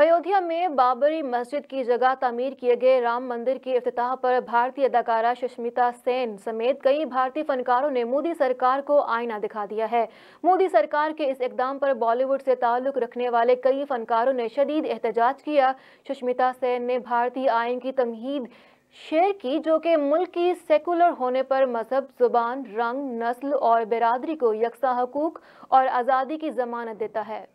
अयोध्या में बाबरी मस्जिद की जगह तमीर किए गए राम मंदिर के अफ्ताह पर भारतीय अदाकारा सुष्मिता सेन समेत कई भारतीय फनकारों ने मोदी सरकार को आईना दिखा दिया है मोदी सरकार के इस इकदाम पर बॉलीवुड से ताल्लुक रखने वाले कई फनकारों ने शदीद एहतजाज किया सुष्मिता सेन ने भारतीय आयन की तमहीद शेयर की जो कि मुल्क की सेकुलर होने पर मजहब जुबान रंग नस्ल और बिरादरी को यकसा हकूक और आज़ादी की जमानत देता है